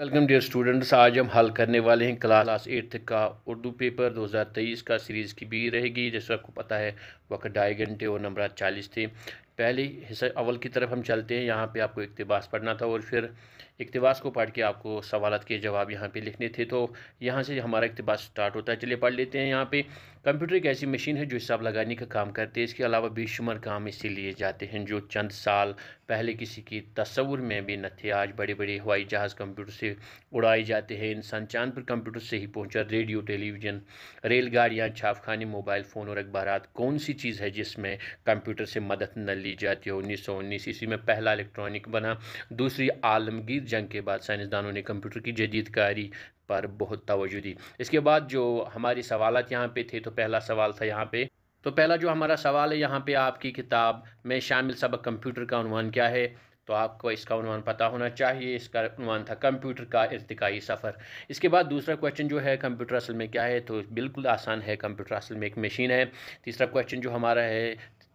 welcome dear students आज हम हल करने वाले हैं क्लास एट्थ का उर्दू पेपर 2023 का सीरीज़ की भी रहेगी जैसे आपको पता है वक्त ढाई घंटे और नंबर चालीस थे पहले हिस्सा अवल की तरफ हम चलते हैं यहाँ पे आपको इकतबास पढ़ना था और फिर इकतबास को पढ़ के आपको सवाल के जवाब यहाँ पे लिखने थे तो यहाँ से हमारा इकतबास स्टार्ट होता है चलिए पढ़ लेते हैं यहाँ पे कंप्यूटर एक ऐसी मशीन है जो हिसाब लगाने का काम करते हैं इसके अलावा बेशुमार काम इससे लिए जाते हैं जो चंद साल पहले किसी की तस्वुर में भी न थे आज बड़े बड़े हवाई जहाज़ कंप्यूटर से उड़ाए जाते हैं इंसान चांद पर कंप्यूटर से ही पहुँचा रेडियो टेलीविज़न रेलगाड़ियाँ छापखाने मोबाइल फ़ोन और अखबार कौन सी चीज़ है जिसमें कंप्यूटर से मदद न ली जाती है उन्नीस सौ उन्नीस ईस्वी में पहला इलेक्ट्रॉनिक बना दूसरी आलमगीर जंग के बाद साइंसदानों ने कंप्यूटर की जदीदकारी पर बहुत तोजह दी इसके बाद जो हमारी सवालत यहाँ पे थे तो पहला सवाल था यहाँ पे तो पहला जो हमारा सवाल है यहाँ पे आपकी किताब में शामिल सबक कंप्यूटर का अनुमान क्या है तो आपको इसका अनुमान पता होना चाहिए इसका अनुमान था कंप्यूटर का इरतकाई सफ़र इसके बाद दूसरा क्वेश्चन जो है कंप्यूटर असल में क्या है तो बिल्कुल आसान है कंप्यूटर असल में एक मशीन है तीसरा क्वेश्चन जो हमारा है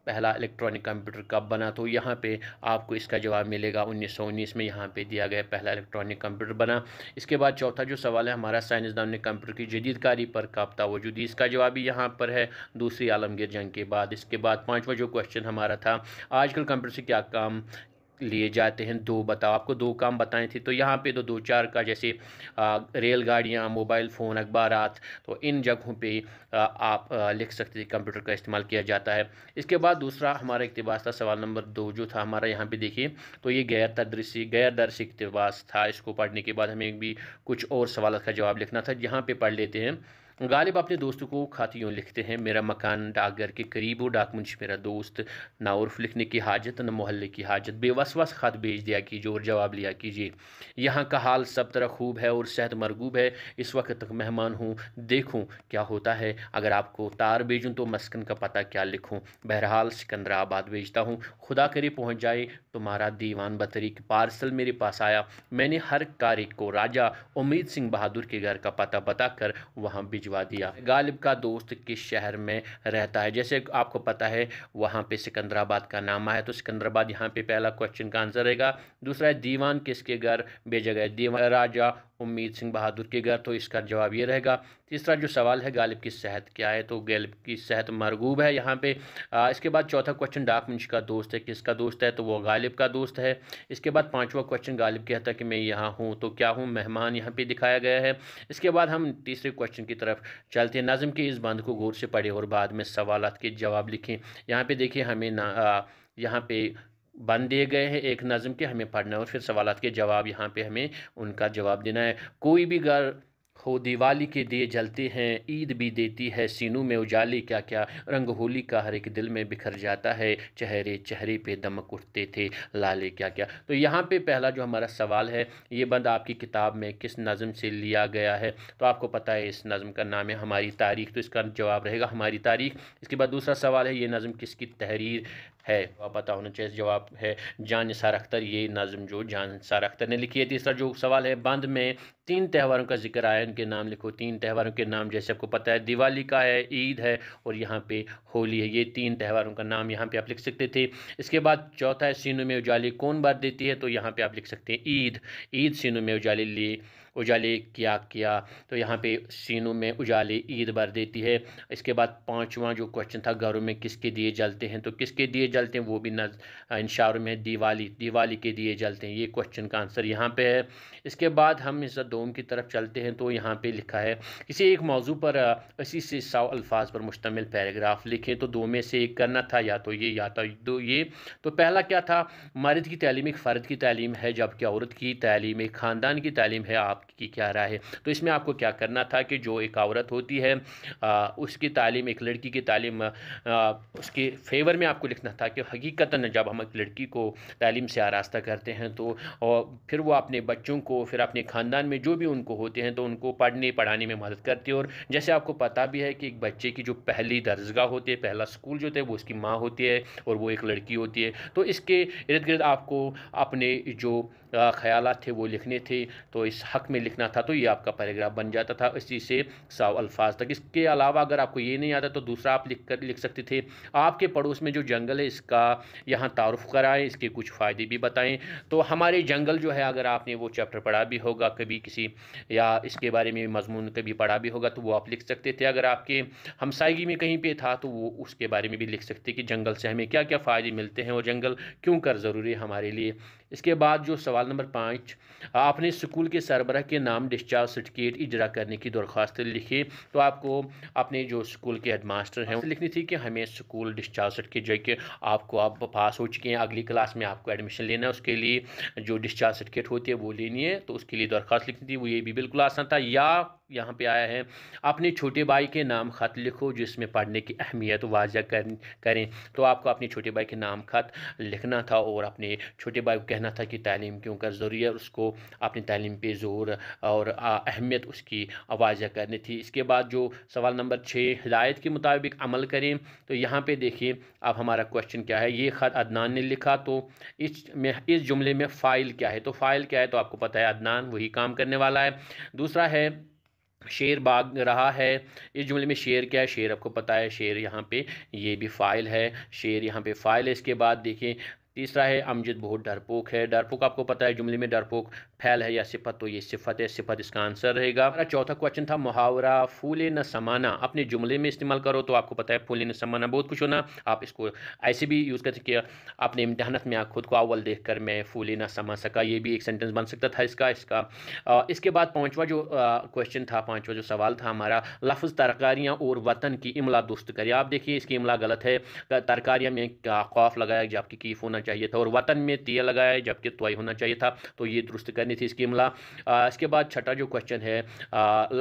पहला इलेक्ट्रॉनिक कंप्यूटर कब बना तो यहाँ पे आपको इसका जवाब मिलेगा उन्नीस में यहाँ पे दिया गया पहला इलेक्ट्रॉनिक कंप्यूटर बना इसके बाद चौथा जो सवाल है हमारा साइंसदान ने कंप्यूटर की जदीदकारी पर कब तोजुदी इसका जवाब भी यहाँ पर है दूसरी आलमगीर जंग के बाद इसके बाद पाँचवा जो क्वेश्चन हमारा था आजकल कंप्यूटर से क्या काम लिए जाते हैं दो बताओ आपको दो काम बताए थे तो यहाँ पे तो दो चार का जैसे रेलगाड़ियाँ मोबाइल फ़ोन अखबार तो इन जगहों पे आ, आप आ, लिख सकते थे कंप्यूटर का इस्तेमाल किया जाता है इसके बाद दूसरा हमारा इकतबास था सवाल नंबर दो जो था हमारा यहाँ पे देखिए तो ये गैर तदरसी गैर दर्श इकतबास था इसको पढ़ने के बाद हमें भी कुछ और सवाल का जवाब लिखना था यहाँ पर पढ़ लेते हैं गालिब अपने दोस्तों को खत यूँ लिखते हैं मेरा मकान डाकघर के करीब हो डाक मुंश मेरा दोस्त ना उर्फ लिखने की हाजत न मोहल्ले की हाजत बेवसवस खत भेज दिया कीजिए और जवाब लिया कीजिए यहाँ का हाल सब तरह खूब है और सेहत मरगूब है इस वक्त तक मेहमान हूँ देखूँ क्या होता है अगर आपको तार भेजूँ तो मस्कन का पता क्या लिखूँ बहरहाल सिकंदराबाद भेजता हूँ खुदा करे पहुँच जाए तुम्हारा दीवान बतरीक पार्सल मेरे पास आया मैंने हर कारिक को राजा उम्मीद सिंह बहादुर के घर का पता बताकर वहाँ भेज भिजवा दिया गालिब का दोस्त किस शहर में रहता है जैसे आपको पता है वहाँ पे सिकंदराबाद का नाम है तो सिकंदराबाद यहाँ पे पहला क्वेश्चन का आंसर रहेगा दूसरा है दीवान किसके घर भेजा गया दीवान राजा उम्मीद सिंह बहादुर के घर तो इसका जवाब ये रहेगा तीसरा जो सवाल है गालिब की सेहत क्या है तो गालिब की सेहत मरगूब है यहाँ पे आ, इसके बाद चौथा क्वेश्चन डाक मुंश का दोस्त है किसका दोस्त है तो वो गालिब का दोस्त है इसके बाद पाँचवा क्वेश्चन गालिब कहता है कि मैं यहाँ हूँ तो क्या हूँ मेहमान यहाँ पर दिखाया गया है इसके बाद हम तीसरे क्वेश्चन की तरफ चलते हैं नाजम के इस बंद को गौर से पढ़े और बाद में सवाल के जवाब लिखें यहाँ पर देखिए हमें ना यहाँ पे बन दिए गए हैं एक नज़म के हमें पढ़ना है और फिर सवाल के जवाब यहाँ पे हमें उनका जवाब देना है कोई भी गर हो दिवाली के दिए जलते हैं ईद भी देती है सीनों में उजाले क्या क्या रंग होली का हर एक दिल में बिखर जाता है चेहरे चेहरे पे दमक उठते थे लाले क्या क्या तो यहाँ पे पहला जो हमारा सवाल है ये बंद आपकी किताब में किस नज़म से लिया गया है तो आपको पता है इस नज़म का नाम है हमारी तारीख तो इसका जवाब रहेगा हमारी तारीख इसके बाद दूसरा सवाल है ये नज़म किसकी तहरीर है तो आप पता होना चाहिए जवाब है जान सार अख्तर ये नज़म जो जान सार अख्तर ने लिखी है तीसरा जो सवाल है बंद में तीन त्यौहारों का जिक्र आया उनके नाम लिखो तीन त्यौहारों के नाम जैसे आपको पता है दिवाली का है ईद है और यहाँ पे होली है ये तीन त्यौहारों का नाम यहाँ पे आप लिख सकते थे इसके बाद चौथा है सीनों में उजाली कौन बात देती है तो यहाँ पे आप लिख सकते हैं ईद ईद सीनों में उजाली लिए उजाले क्या किया तो यहाँ पे सीनों में उजाले ईद भर देती है इसके बाद पाँचवा जो क्वेश्चन था घरों में किसके दिए जलते हैं तो किसके दिए जलते हैं वो भी नज इन में दिवाली दिवाली के दिए जलते हैं ये क्वेश्चन का आंसर यहाँ पर है इसके बाद हम इस दोम की तरफ चलते हैं तो यहाँ पर लिखा है किसी एक मौजू पर अस्सी से सौ अल्फाज पर मुश्तमिल पैराग्राफ लिखें तो दो में से एक करना था या तो ये या तो दो ये तो पहला क्या था मर्द की तैलीम एक फ़र्द की तैलीम है जबकि औरत की तैलीम एक ख़ानदान की तैलीम है आप आपकी क्या राय है तो इसमें आपको क्या करना था कि जो एक औरत होती है आ, उसकी तालीम एक लड़की की तालीम आ, उसके फेवर में आपको लिखना था कि हकीकता जब हम एक लड़की को तालीम से आरास्ता करते हैं तो और फिर वो अपने बच्चों को फिर अपने ख़ानदान में जो भी उनको होते हैं तो उनको पढ़ने पढ़ाने में मदद करती है और जैसे आपको पता भी है कि एक बच्चे की जो पहली दर्जगा होती है पहला स्कूल जो होता है वो उसकी माँ होती है और वो एक लड़की होती है तो इसके इर्द गिर्द आपको अपने जो ख्याल थे वो लिखने थे तो इस हक़ में में लिखना था तो ये आपका पैराग्राफ बन जाता था इसी से साव अल्फाज तक इसके अलावा अगर आपको ये नहीं आता तो दूसरा आप लिख कर लिख सकते थे आपके पड़ोस में जो जंगल है इसका यहाँ तारफ़ कराएँ इसके कुछ फ़ायदे भी बताएँ तो हमारे जंगल जो है अगर आपने वो चैप्टर पढ़ा भी होगा कभी किसी या इसके बारे में मजमून कभी पढ़ा भी होगा तो वो आप लिख सकते थे अगर आपके हमसायगी में कहीं पर था तो वो उसके बारे में भी लिख सकते कि जंगल से हमें क्या क्या फ़ायदे मिलते हैं और जंगल क्यों कर ज़रूरी है हमारे लिए इसके बाद जो सवाल नंबर पाँच आपने स्कूल के सरबरा के नाम डिस्चार्ज सर्टिफिकेट इजरा करने की दरख्वास्त लिखी तो आपको अपने जो स्कूल के हेडमास्टर हैं लिखनी थी कि हमें स्कूल डिस्चार्ज सर्टिफिकेट जो कि आपको आप पास हो चुके हैं अगली क्लास में आपको एडमिशन लेना है उसके लिए जो डिस्चार्ज सर्टिफिकेट होती है वो लेनी है तो उसके लिए दरख्वास्त लिखनी थी वो ये भी बिल्कुल आसान था या यहाँ पे आया है अपने छोटे भाई के नाम ख़त लिखो जिसमें पढ़ने की अहमियत वाजह कर करें तो आपको अपने छोटे भाई के नाम ख़त लिखना था और अपने छोटे भाई को कहना था कि तालीम क्यों कर ज़रूरी है उसको अपनी तालीम पे ज़ोर और अहमियत उसकी वाजह करनी थी इसके बाद जो सवाल नंबर छः हिदायत के मुताबिक अमल करें तो यहाँ पर देखिए अब हमारा क्वेश्चन क्या है ये ख़त अदनान ने लिखा तो इस में इस जुमले में फ़ाइल क्या है तो फ़ाइल क्या है तो आपको पता है अदनान वही काम करने वाला है दूसरा है शेर बाग रहा है इस जुमले में शेर क्या है शेर आपको पता है शेर यहाँ पे ये भी फ़ाइल है शेर यहाँ पे फ़ाइल है इसके बाद देखिए तीसरा है अमजद बहुत डरपोक है डरपोक आपको पता है जुमले में डरपोक फैल है या सिफत तो ये सिफत है सिफत इसका आंसर रहेगा हमारा चौथा क्वेश्चन था मुहावरा फूले न समाना अपने जुमले में इस्तेमाल करो तो आपको पता है फूले न समाना बहुत कुछ होना आप इसको ऐसे भी यूज़ कर सकते अपने इम्तहानत में आप खुद को अव्वल देख कर मैं फूले न समा सका ये भी एक सेंटेंस बन सकता था इसका इसका इसके बाद पाँचवा जो क्वेश्चन था पाँचवा जो सवाल था हमारा लफ्ज़ तरकारियाँ और वतन की इमला दुरुस्त करिए आप देखिए इसकी इमला गलत है तरकारियाँ में खौफ लगाया जबकि कीफ होना चाहिए था और वतन में तिया लगाया जबकि तोय होना चाहिए था तो ये दुरुस्त करनी थी इसकी इमला इसके बाद छठा जो क्वेश्चन है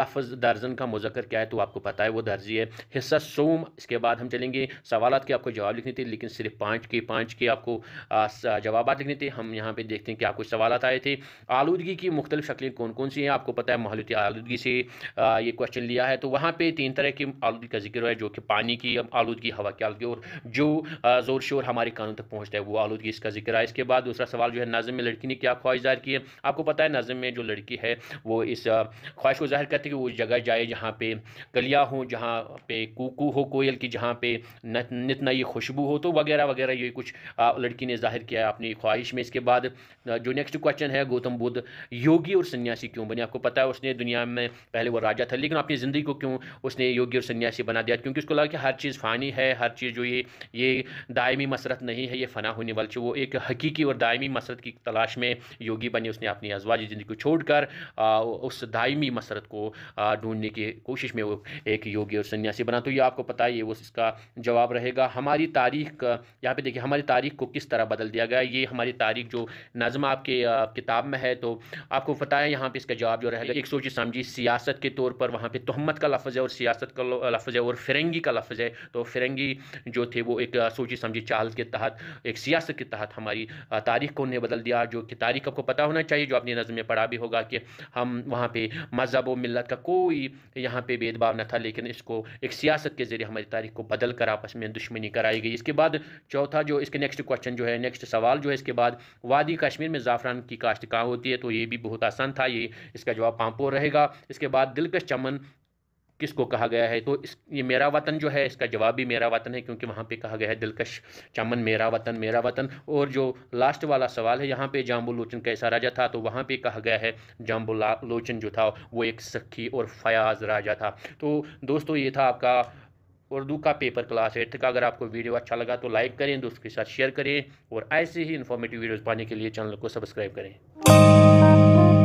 लफज दर्जन का मुजक्र क्या है तो आपको पता है वो दर्जी है हिस्सा सोम इसके बाद हम चलेंगे सवाल के आपको जवाब लिखने थे लेकिन सिर्फ पाँच के पाँच के आपको जवाब लिखने थे हम यहाँ पर देखते हैं कि आपको सवाल आए थे आलूदगी की मुख्तलिफ शक्लें कौन कौन सी हैं आपको पता है माहौलती आलूदगी से ये क्वेश्चन लिया है तो वहाँ पर तीन तरह की आलूदगी का जिक्र है जो कि पानी की आलूदगी हवा की आलूदगी और जो ज़ोर शोर हमारे कानून तक पहुँचता है वो आलू आलूदगी इसका जिक्र है इसके बाद दूसरा सवाल जो है नज़म में लड़की ने क्या ख्वाहिश जाहिर की है आपको पता है नज़म में जो लड़की है वो इस ख्वाहिश को जाहिर करती है कि वो जगह जाए जहाँ पे कलिया हो जहाँ पे कुकू हो कोयल की जहाँ पे नित नई खुशबू हो तो वगैरह वगैरह ये कुछ लड़की ने जाहिर किया है अपनी ख्वाहिश में इसके बाद जो नेक्स्ट क्वेश्चन है गौतम बुद्ध योगी और सन्यासी क्यों बने आपको पता है उसने दुनिया में पहले वो राजा था लेकिन अपनी ज़िंदगी को क्यों उसने योगी और सन्यासी बना दिया क्योंकि उसको लगा कि हर चीज़ फ़ानी है हर चीज़ जो ये ये दायमी मसरत नहीं है ये फ़ना होने वाली बल्कि वो एक हकीकी और दायमी मसरत की तलाश में योगी बने उसने अपनी अजवाज ज़िंदगी को छोड़ कर उस दायमी मसरत को ढूंढने की कोशिश में वो एक योगी और सन्यासी बना तो ये आपको पता ही है वो इसका जवाब रहेगा हमारी तारीख यहाँ पे देखिए हमारी तारीख को किस तरह बदल दिया गया ये हमारी तारीख जो नज़म आपके किताब में है तो आपको पता है यहाँ पर इसका जवाब जो रहेगा एक सोची समझी सियासत के तौर पर वहाँ पर तहमत का लफ्ज़ है और सियासत का लफ्ज़ है और फिरंगी का लफ्ज़ है तो फिरंगी जो थे वो एक सोची समझी चाल के तहत एक सियासत के तहत हमारी तारीख को उन्हें बदल दिया जो कि तारीख आपको पता होना चाहिए जो आपने नजमें में पढ़ा भी होगा कि हम वहाँ पर मज़हब व मिलत का कोई यहाँ पे भेदभाव न था लेकिन इसको एक सियासत के ज़रिए हमारी तारीख को बदल कर आपस में दुश्मनी कराई गई इसके बाद चौथा जो इसके नेक्स्ट क्वेश्चन जो है नेक्स्ट सवाल जो है इसके बाद वादी कश्मीर में ज़ाफ़रान की काश्त कहाँ होती है तो ये भी बहुत आसान था ये इसका जवाब पामपोर रहेगा इसके बाद दिलकश चमन किसको कहा गया है तो इस ये मेरा वतन जो है इसका जवाब भी मेरा वतन है क्योंकि वहाँ पे कहा गया है दिलकश चमन मेरा वतन मेरा वतन और जो लास्ट वाला सवाल है यहाँ पे लोचन कैसा राजा था तो वहाँ पे कहा गया है लोचन जो था वो एक सखी और फयाज राजा था तो दोस्तों ये था आपका उर्दू का पेपर क्लास एट्थ का अगर आपको वीडियो अच्छा लगा तो लाइक करें दोस्तों के साथ शेयर करें और ऐसे ही इन्फॉर्मेटिव वीडियोज़ पाने के लिए चैनल को सब्सक्राइब करें